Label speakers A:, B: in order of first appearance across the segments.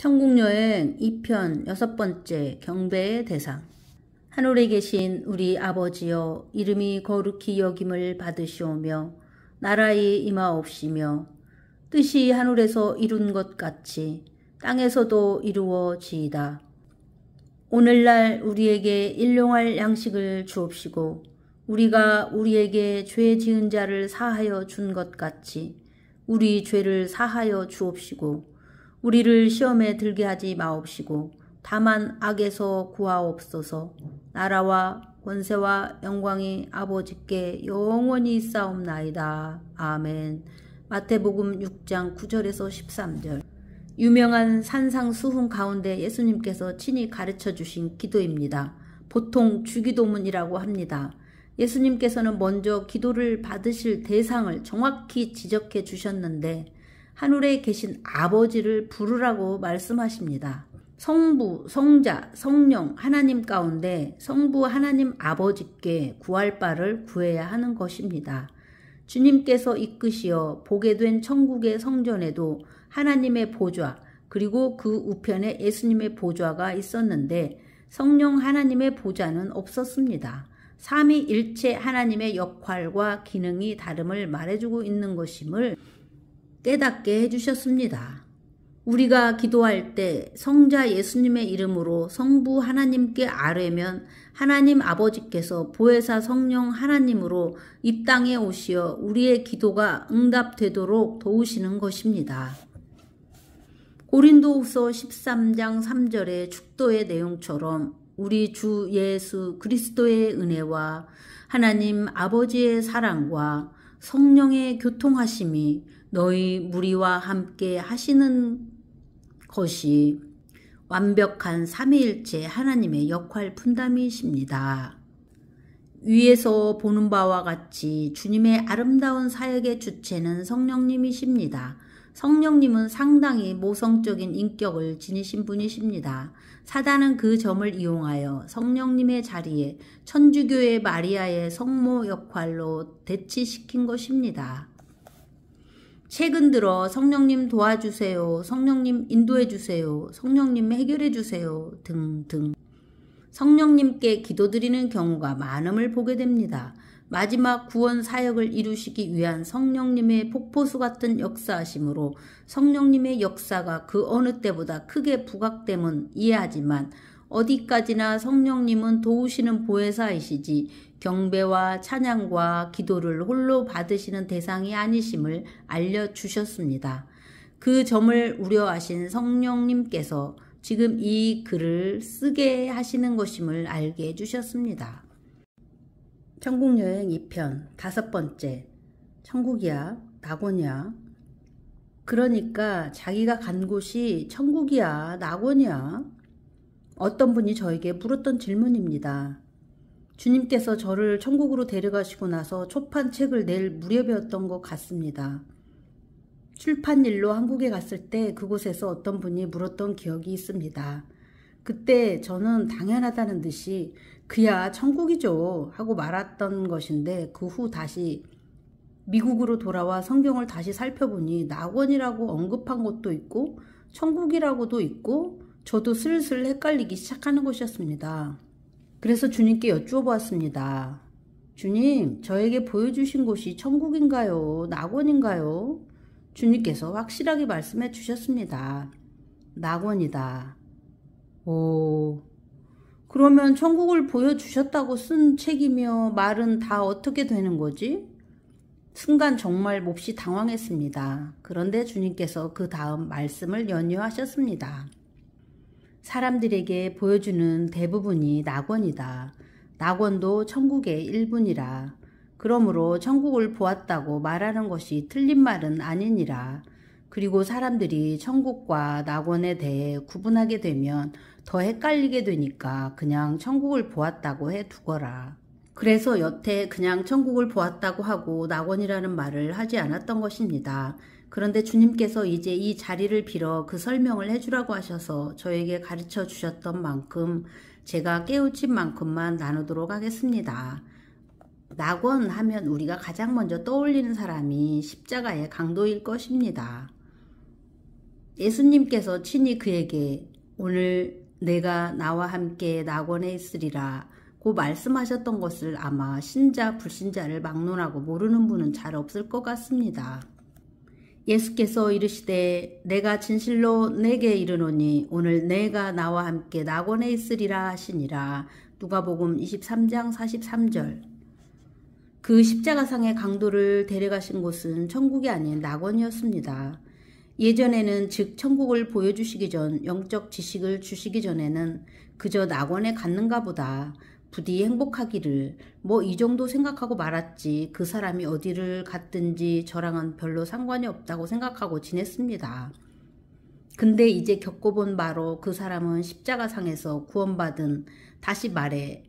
A: 천국여행 2편 여섯 번째 경배의 대상 하늘에 계신 우리 아버지여 이름이 거룩히 여김을 받으시오며 나라의 임하옵시며 뜻이 하늘에서 이룬 것 같이 땅에서도 이루어지이다. 오늘날 우리에게 일용할 양식을 주옵시고 우리가 우리에게 죄 지은 자를 사하여 준 것 같이 우리 죄를 사하여 주옵시고 우리를 시험에 들게 하지 마옵시고 다만 악에서 구하옵소서 나라와 권세와 영광이 아버지께 영원히 싸움나이다. 아멘 마태복음 6장 9절에서 13절 유명한 산상수훈 가운데 예수님께서 친히 가르쳐 주신 기도입니다. 보통 주기도문이라고 합니다. 예수님께서는 먼저 기도를 받으실 대상을 정확히 지적해 주셨는데 하늘에 계신 아버지를 부르라고 말씀하십니다. 성부, 성자, 성령, 하나님 가운데 성부 하나님 아버지께 구할 바를 구해야 하는 것입니다. 주님께서 이끄시어 보게 된 천국의 성전에도 하나님의 보좌, 그리고 그 우편에 예수님의 보좌가 있었는데 성령 하나님의 보좌는 없었습니다. 삼위일체 하나님의 역할과 기능이 다름을 말해주고 있는 것임을 깨닫게 해주셨습니다. 우리가 기도할 때 성자 예수님의 이름으로 성부 하나님께 아뢰면 하나님 아버지께서 보혜사 성령 하나님으로 이 땅에 오시어 우리의 기도가 응답되도록 도우시는 것입니다. 고린도후서 13장 3절의 축도의 내용처럼 우리 주 예수 그리스도의 은혜와 하나님 아버지의 사랑과 성령의 교통하심이 너희 무리와 함께 하시는 것이 완벽한 삼위일체 하나님의 역할 분담이십니다. 위에서 보는 바와 같이 주님의 아름다운 사역의 주체는 성령님이십니다. 성령님은 상당히 모성적인 인격을 지니신 분이십니다. 사단은 그 점을 이용하여 성령님의 자리에 천주교의 마리아의 성모 역할로 대치시킨 것입니다. 최근 들어 성령님 도와주세요, 성령님 인도해주세요, 성령님 해결해주세요 등등 성령님께 기도드리는 경우가 많음을 보게 됩니다. 마지막 구원 사역을 이루시기 위한 성령님의 폭포수 같은 역사하심으로 성령님의 역사가 그 어느 때보다 크게 부각됨은 이해하지만 어디까지나 성령님은 도우시는 보혜사이시지 경배와 찬양과 기도를 홀로 받으시는 대상이 아니심을 알려주셨습니다. 그 점을 우려하신 성령님께서 지금 이 글을 쓰게 하시는 것임을 알게 해주셨습니다. 천국여행 2편 다섯 번째 천국이야 낙원이야 그러니까 자기가 간 곳이 천국이야 낙원이야 어떤 분이 저에게 물었던 질문입니다. 주님께서 저를 천국으로 데려가시고 나서 초판 책을 낼 무렵이었던 것 같습니다. 출판 일로 한국에 갔을 때 그곳에서 어떤 분이 물었던 기억이 있습니다. 그때 저는 당연하다는 듯이 그야 천국이죠 하고 말았던 것인데 그 후 다시 미국으로 돌아와 성경을 다시 살펴보니 낙원이라고 언급한 것도 있고 천국이라고도 있고 저도 슬슬 헷갈리기 시작하는 것이었습니다. 그래서 주님께 여쭈어보았습니다. 주님, 저에게 보여주신 곳이 천국인가요? 낙원인가요? 주님께서 확실하게 말씀해 주셨습니다. 낙원이다. 오, 그러면 천국을 보여주셨다고 쓴 책이며 말은 다 어떻게 되는 거지? 순간 정말 몹시 당황했습니다. 그런데 주님께서 그 다음 말씀을 연유하셨습니다. 사람들에게 보여주는 대부분이 낙원이다. 낙원도 천국의 일분이라. 그러므로 천국을 보았다고 말하는 것이 틀린 말은 아니니라. 그리고 사람들이 천국과 낙원에 대해 구분하게 되면 더 헷갈리게 되니까 그냥 천국을 보았다고 해 두거라. 그래서 여태 그냥 천국을 보았다고 하고 낙원이라는 말을 하지 않았던 것입니다. 그런데 주님께서 이제 이 자리를 빌어 그 설명을 해주라고 하셔서 저에게 가르쳐 주셨던 만큼 제가 깨우친 만큼만 나누도록 하겠습니다. 낙원 하면 우리가 가장 먼저 떠올리는 사람이 십자가의 강도일 것입니다. 예수님께서 친히 그에게 오늘 내가 나와 함께 낙원에 있으리라 고 말씀하셨던 것을 아마 신자 불신자를 막론하고 모르는 분은 잘 없을 것 같습니다. 예수께서 이르시되 내가 진실로 내게 이르노니 오늘 내가 나와 함께 낙원에 있으리라 하시니라. 누가복음 23장 43절 그 십자가상의 강도를 데려가신 곳은 천국이 아닌 낙원이었습니다. 예전에는 즉 천국을 보여주시기 전 영적 지식을 주시기 전에는 그저 낙원에 갔는가 보다 부디 행복하기를 뭐 이 정도 생각하고 말았지 그 사람이 어디를 갔든지 저랑은 별로 상관이 없다고 생각하고 지냈습니다. 근데 이제 겪어본 바로 그 사람은 십자가상에서 구원받은 다시 말해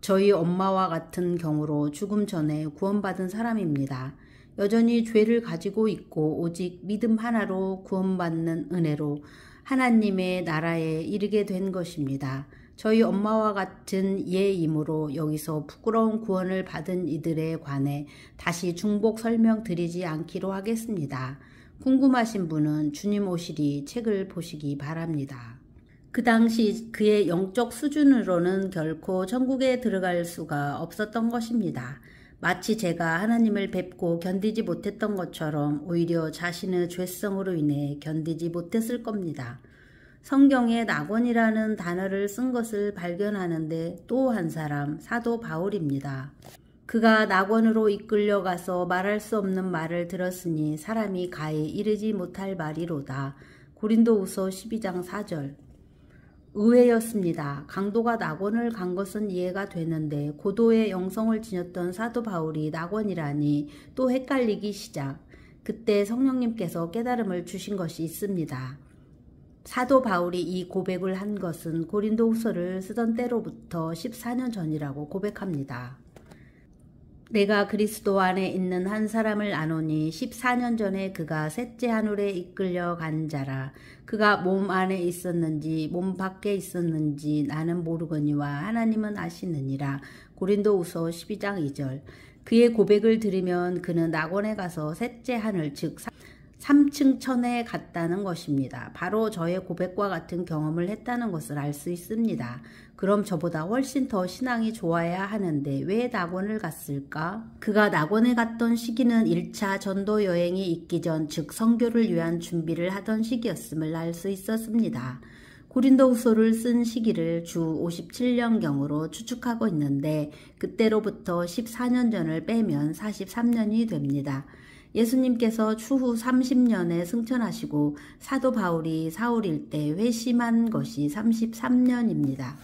A: 저희 엄마와 같은 경우로 죽음 전에 구원받은 사람입니다. 여전히 죄를 가지고 있고 오직 믿음 하나로 구원받는 은혜로 하나님의 나라에 이르게 된 것입니다. 저희 엄마와 같은 예이므로 여기서 부끄러운 구원을 받은 이들에 관해 다시 중복 설명드리지 않기로 하겠습니다. 궁금하신 분은 주님 오시리 책을 보시기 바랍니다. 그 당시 그의 영적 수준으로는 결코 천국에 들어갈 수가 없었던 것입니다. 마치 제가 하나님을 뵙고 견디지 못했던 것처럼 오히려 자신의 죄성으로 인해 견디지 못했을 겁니다. 성경에 낙원이라는 단어를 쓴 것을 발견하는데 또 한 사람 사도 바울입니다. 그가 낙원으로 이끌려가서 말할 수 없는 말을 들었으니 사람이 가에 이르지 못할 말이로다. 고린도우서 12장 4절 의외였습니다. 강도가 낙원을 간 것은 이해가 되는데 고도의 영성을 지녔던 사도 바울이 낙원이라니 또 헷갈리기 시작. 그때 성령님께서 깨달음을 주신 것이 있습니다. 사도 바울이 이 고백을 한 것은 고린도 후서를 쓰던 때로부터 14년 전이라고 고백합니다. 내가 그리스도 안에 있는 한 사람을 아노니 14년 전에 그가 셋째 하늘에 이끌려 간 자라 그가 몸 안에 있었는지 몸 밖에 있었는지 나는 모르거니와 하나님은 아시느니라 고린도우서 12장 2절 그의 고백을 들으면 그는 낙원에 가서 셋째 하늘 즉 3층 천에 갔다는 것입니다. 바로 저의 고백과 같은 경험을 했다는 것을 알 수 있습니다. 그럼 저보다 훨씬 더 신앙이 좋아야 하는데 왜 낙원을 갔을까? 그가 낙원에 갔던 시기는 1차 전도 여행이 있기 전, 즉 성교를 위한 준비를 하던 시기였음을 알 수 있었습니다. 고린도후서를 쓴 시기를 주 57년경으로 추측하고 있는데 그때로부터 14년 전을 빼면 43년이 됩니다. 예수님께서 추후 30년에 승천하시고 사도 바울이 사울일 때 회심한 것이 33년입니다.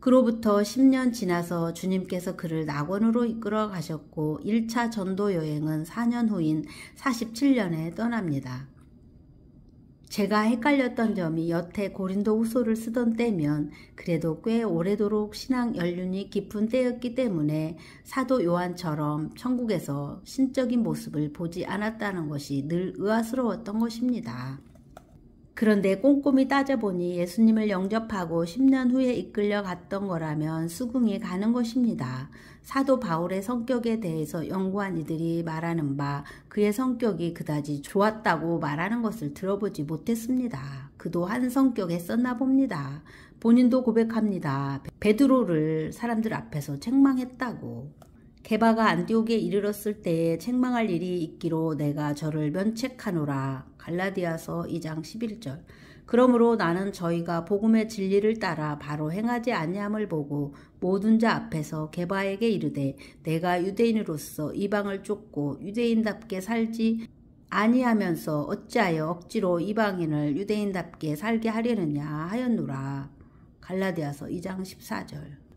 A: 그로부터 10년 지나서 주님께서 그를 낙원으로 이끌어 가셨고 1차 전도 여행은 4년 후인 47년에 떠납니다. 제가 헷갈렸던 점이 여태 고린도 후소를 쓰던 때면 그래도 꽤 오래도록 신앙 연륜이 깊은 때였기 때문에 사도 요한처럼 천국에서 신적인 모습을 보지 않았다는 것이 늘 의아스러웠던 것입니다. 그런데 꼼꼼히 따져보니 예수님을 영접하고 10년 후에 이끌려 갔던 거라면 수긍이 가는 것입니다. 사도 바울의 성격에 대해서 연구한 이들이 말하는 바 그의 성격이 그다지 좋았다고 말하는 것을 들어보지 못했습니다. 그도 한 성격에 썼나 봅니다. 본인도 고백합니다. 베드로를 사람들 앞에서 책망했다고. 개바가 안디옥에 이르렀을 때에 책망할 일이 있기로 내가 저를 면책하노라. 갈라디아서 2장 11절. 그러므로 나는 저희가 복음의 진리를 따라 바로 행하지 아니함을 보고 모든 자 앞에서 개바에게 이르되 내가 유대인으로서 이방을 쫓고 유대인답게 살지 아니하면서 어찌하여 억지로 이방인을 유대인답게 살게 하려느냐 하였노라. 갈라디아서 2장 14절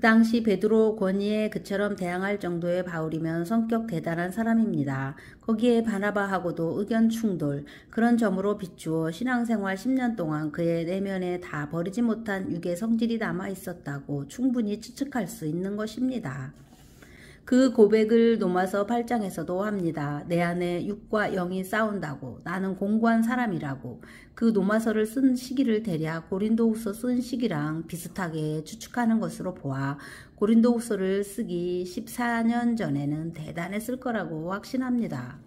A: 그 당시 베드로 권위에 그처럼 대항할 정도의 바울이면 성격 대단한 사람입니다. 거기에 바나바하고도 의견 충돌, 그런 점으로 비추어 신앙생활 10년 동안 그의 내면에 다 버리지 못한 유괴 성질이 남아 있었다고 충분히 추측할 수 있는 것입니다. 그 고백을 노마서 8장에서도 합니다. 내 안에 육과 영이 싸운다고 나는 공고한 사람이라고 그 노마서를 쓴 시기를 대략 고린도후서 쓴 시기랑 비슷하게 추측하는 것으로 보아 고린도후서를 쓰기 14년 전에는 대단했을 거라고 확신합니다.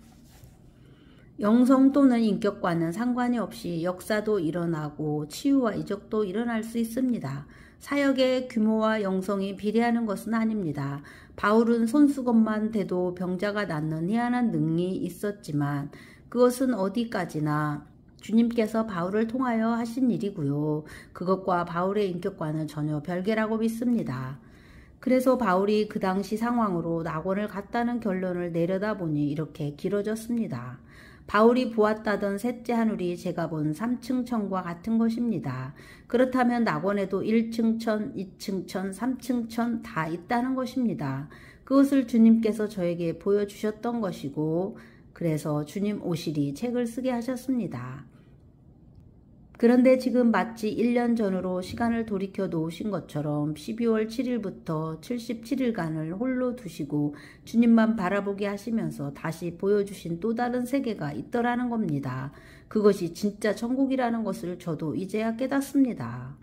A: 영성 또는 인격과는 상관이 없이 역사도 일어나고 치유와 이적도 일어날 수 있습니다. 사역의 규모와 영성이 비례하는 것은 아닙니다. 바울은 손수건만 대도 병자가 낫는 희한한 능이 있었지만 그것은 어디까지나 주님께서 바울을 통하여 하신 일이고요. 그것과 바울의 인격과는 전혀 별개라고 믿습니다. 그래서 바울이 그 당시 상황으로 낙원을 갔다는 결론을 내려다보니 이렇게 길어졌습니다. 바울이 보았다던 셋째 하늘이 제가 본 3층 천과 같은 것입니다. 그렇다면 낙원에도 1층 천, 2층 천, 3층 천 다 있다는 것입니다. 그것을 주님께서 저에게 보여주셨던 것이고 그래서 주님 오실이 책을 쓰게 하셨습니다. 그런데 지금 마치 1년 전으로 시간을 돌이켜 놓으신 것처럼 12월 7일부터 77일간을 홀로 두시고 주님만 바라보게 하시면서 다시 보여주신 또 다른 세계가 있더라는 겁니다. 그것이 진짜 천국이라는 것을 저도 이제야 깨닫습니다.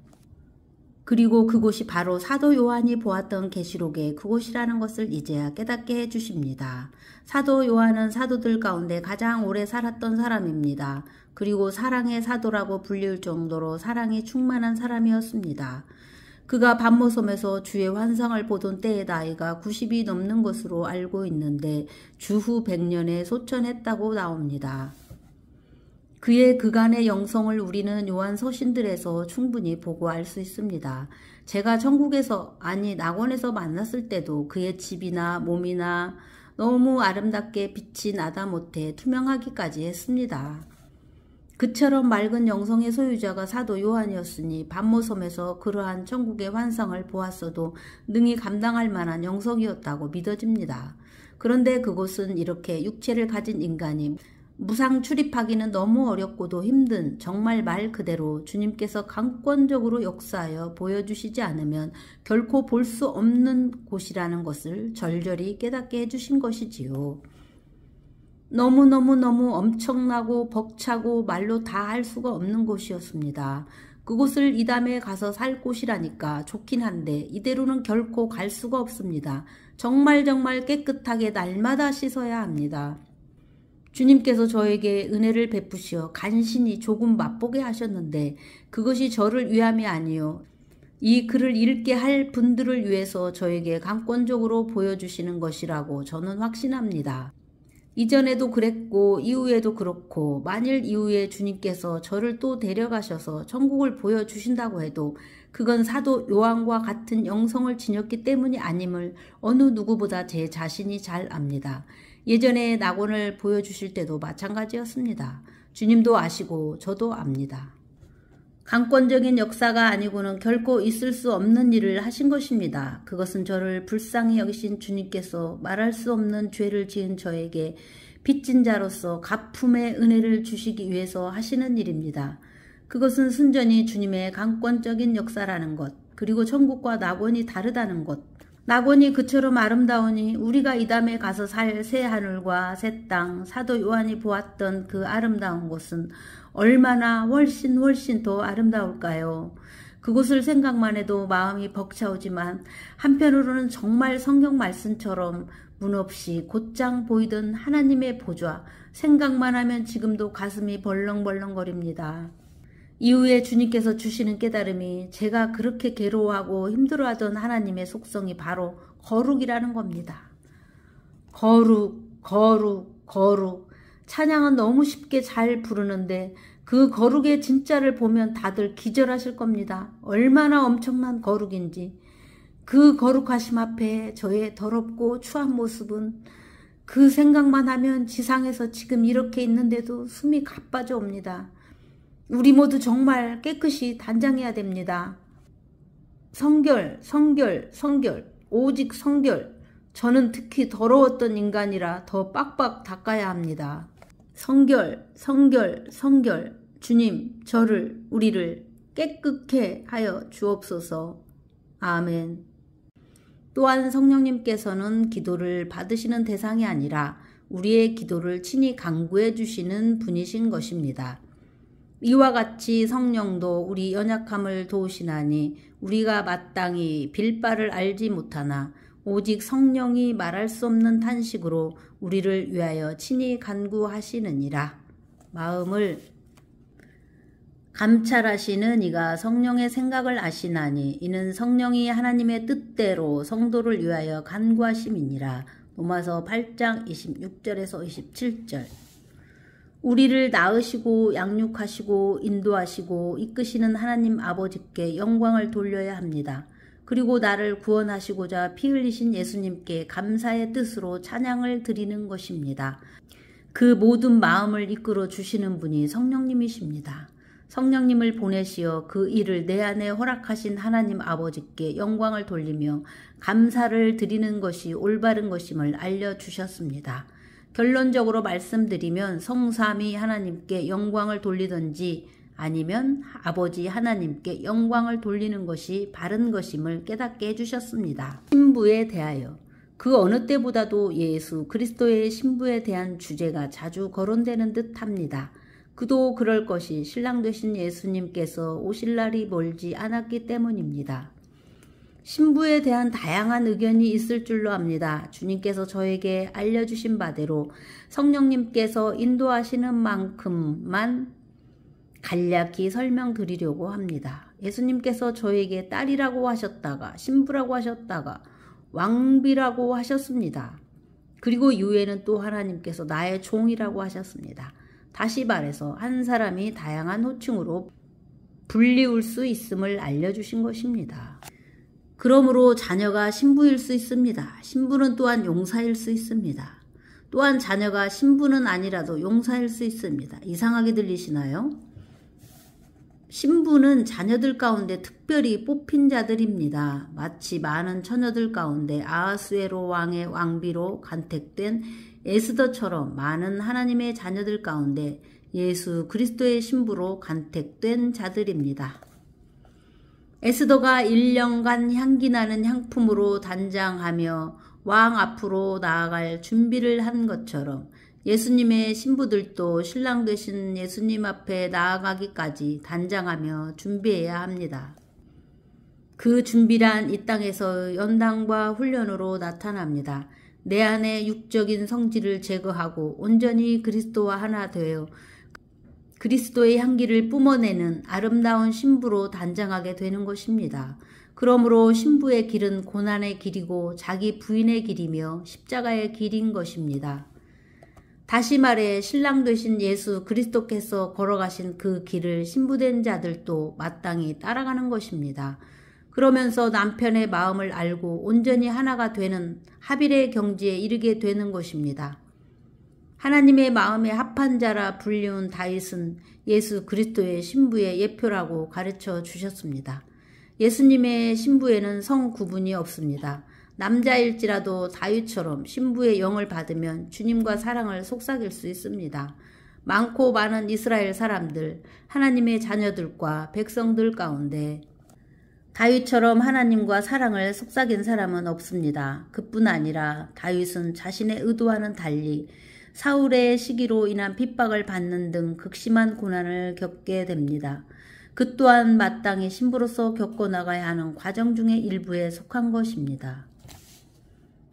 A: 그리고 그곳이 바로 사도 요한이 보았던 계시록의 그곳이라는 것을 이제야 깨닫게 해주십니다. 사도 요한은 사도들 가운데 가장 오래 살았던 사람입니다. 그리고 사랑의 사도라고 불릴 정도로 사랑이 충만한 사람이었습니다. 그가 밤모섬에서 주의 환상을 보던 때의 나이가 90이 넘는 것으로 알고 있는데 주후 100년에 소천했다고 나옵니다. 그의 그간의 영성을 우리는 요한 서신들에서 충분히 보고 알 수 있습니다. 제가 천국에서 아니 낙원에서 만났을 때도 그의 집이나 몸이나 너무 아름답게 빛이 나다 못해 투명하기까지 했습니다. 그처럼 맑은 영성의 소유자가 사도 요한이었으니 반모섬에서 그러한 천국의 환상을 보았어도 능히 감당할 만한 영성이었다고 믿어집니다. 그런데 그곳은 이렇게 육체를 가진 인간이 무상 출입하기는 너무 어렵고도 힘든 정말 말 그대로 주님께서 강권적으로 역사하여 보여주시지 않으면 결코 볼 수 없는 곳이라는 것을 절절히 깨닫게 해주신 것이지요. 너무너무너무 엄청나고 벅차고 말로 다 할 수가 없는 곳이었습니다. 그곳을 이담에 가서 살 곳이라니까 좋긴 한데 이대로는 결코 갈 수가 없습니다. 정말 정말 깨끗하게 날마다 씻어야 합니다. 주님께서 저에게 은혜를 베푸시어 간신히 조금 맛보게 하셨는데 그것이 저를 위함이 아니요 이 글을 읽게 할 분들을 위해서 저에게 강권적으로 보여주시는 것이라고 저는 확신합니다. 이전에도 그랬고 이후에도 그렇고 만일 이후에 주님께서 저를 또 데려가셔서 천국을 보여주신다고 해도 그건 사도 요한과 같은 영성을 지녔기 때문이 아님을 어느 누구보다 제 자신이 잘 압니다. 예전에 낙원을 보여주실 때도 마찬가지였습니다. 주님도 아시고 저도 압니다. 강권적인 역사가 아니고는 결코 있을 수 없는 일을 하신 것입니다. 그것은 저를 불쌍히 여기신 주님께서 말할 수 없는 죄를 지은 저에게 빚진 자로서 가품의 은혜를 주시기 위해서 하시는 일입니다. 그것은 순전히 주님의 강권적인 역사라는 것, 그리고 천국과 낙원이 다르다는 것, 낙원이 그처럼 아름다우니 우리가 이담에 가서 살 새 하늘과 새 땅, 사도 요한이 보았던 그 아름다운 곳은 얼마나 훨씬 훨씬 더 아름다울까요? 그곳을 생각만 해도 마음이 벅차오지만 한편으로는 정말 성경 말씀처럼 문없이 곧장 보이던 하나님의 보좌 생각만 하면 지금도 가슴이 벌렁벌렁거립니다. 이후에 주님께서 주시는 깨달음이 제가 그렇게 괴로워하고 힘들어하던 하나님의 속성이 바로 거룩이라는 겁니다. 거룩, 거룩, 거룩. 찬양은 너무 쉽게 잘 부르는데 그 거룩의 진짜를 보면 다들 기절하실 겁니다. 얼마나 엄청난 거룩인지. 그 거룩하심 앞에 저의 더럽고 추한 모습은 그 생각만 하면 지상에서 지금 이렇게 있는데도 숨이 가빠져 옵니다. 우리 모두 정말 깨끗이 단장해야 됩니다. 성결, 성결, 성결, 오직 성결. 저는 특히 더러웠던 인간이라 더 빡빡 닦아야 합니다. 성결, 성결, 성결, 주님, 저를, 우리를 깨끗해 하여 주옵소서. 아멘. 또한 성령님께서는 기도를 받으시는 대상이 아니라 우리의 기도를 친히 강구해 주시는 분이신 것입니다. 이와 같이 성령도 우리 연약함을 도우시나니 우리가 마땅히 빌바를 알지 못하나 오직 성령이 말할 수 없는 탄식으로 우리를 위하여 친히 간구하시느니라. 마음을 감찰하시는 이가 성령의 생각을 아시나니 이는 성령이 하나님의 뜻대로 성도를 위하여 간구하심이니라. 로마서 8장 26절에서 27절 우리를 낳으시고 양육하시고 인도하시고 이끄시는 하나님 아버지께 영광을 돌려야 합니다. 그리고 나를 구원하시고자 피 흘리신 예수님께 감사의 뜻으로 찬양을 드리는 것입니다. 그 모든 마음을 이끌어 주시는 분이 성령님이십니다. 성령님을 보내시어 그 일을 내 안에 허락하신 하나님 아버지께 영광을 돌리며 감사를 드리는 것이 올바른 것임을 알려주셨습니다. 결론적으로 말씀드리면 성삼이 하나님께 영광을 돌리던지 아니면 아버지 하나님께 영광을 돌리는 것이 바른 것임을 깨닫게 해주셨습니다. 신부에 대하여 그 어느 때보다도 예수 그리스도의 신부에 대한 주제가 자주 거론되는 듯합니다. 그도 그럴 것이 신랑 되신 예수님께서 오실 날이 멀지 않았기 때문입니다. 신부에 대한 다양한 의견이 있을 줄로 압니다. 주님께서 저에게 알려주신 바대로 성령님께서 인도하시는 만큼만 간략히 설명드리려고 합니다. 예수님께서 저에게 딸이라고 하셨다가 신부라고 하셨다가 왕비라고 하셨습니다. 그리고 이후에는 또 하나님께서 나의 종이라고 하셨습니다. 다시 말해서 한 사람이 다양한 호칭으로 불리울 수 있음을 알려주신 것입니다. 그러므로 자녀가 신부일 수 있습니다. 신부는 또한 용사일 수 있습니다. 또한 자녀가 신부는 아니라도 용사일 수 있습니다. 이상하게 들리시나요? 신부는 자녀들 가운데 특별히 뽑힌 자들입니다. 마치 많은 처녀들 가운데 아하수에로 왕의 왕비로 간택된 에스더처럼 많은 하나님의 자녀들 가운데 예수 그리스도의 신부로 간택된 자들입니다. 에스더가 1년간 향기 나는 향품으로 단장하며 왕 앞으로 나아갈 준비를 한 것처럼 예수님의 신부들도 신랑 되신 예수님 앞에 나아가기까지 단장하며 준비해야 합니다. 그 준비란 이 땅에서 연당과 훈련으로 나타납니다. 내안에 육적인 성질을 제거하고 온전히 그리스도와 하나 되어 그리스도의 향기를 뿜어내는 아름다운 신부로 단장하게 되는 것입니다. 그러므로 신부의 길은 고난의 길이고 자기 부인의 길이며 십자가의 길인 것입니다. 다시 말해 신랑 되신 예수 그리스도께서 걸어가신 그 길을 신부된 자들도 마땅히 따라가는 것입니다. 그러면서 남편의 마음을 알고 온전히 하나가 되는 합일의 경지에 이르게 되는 것입니다. 하나님의 마음에 합한 자라 불리운 다윗은 예수 그리스도의 신부의 예표라고 가르쳐 주셨습니다. 예수님의 신부에는 성구분이 없습니다. 남자일지라도 다윗처럼 신부의 영을 받으면 주님과 사랑을 속삭일 수 있습니다. 많고 많은 이스라엘 사람들, 하나님의 자녀들과 백성들 가운데 다윗처럼 하나님과 사랑을 속삭인 사람은 없습니다. 그뿐 아니라 다윗은 자신의 의도와는 달리 사울의 시기로 인한 핍박을 받는 등 극심한 고난을 겪게 됩니다. 그 또한 마땅히 신부로서 겪어 나가야 하는 과정 중의 일부에 속한 것입니다.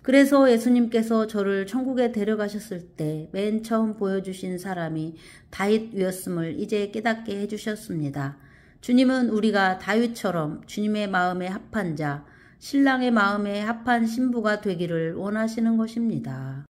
A: 그래서 예수님께서 저를 천국에 데려가셨을 때 맨 처음 보여주신 사람이 다윗이었음을 이제 깨닫게 해주셨습니다. 주님은 우리가 다윗처럼 주님의 마음에 합한 자, 신랑의 마음에 합한 신부가 되기를 원하시는 것입니다.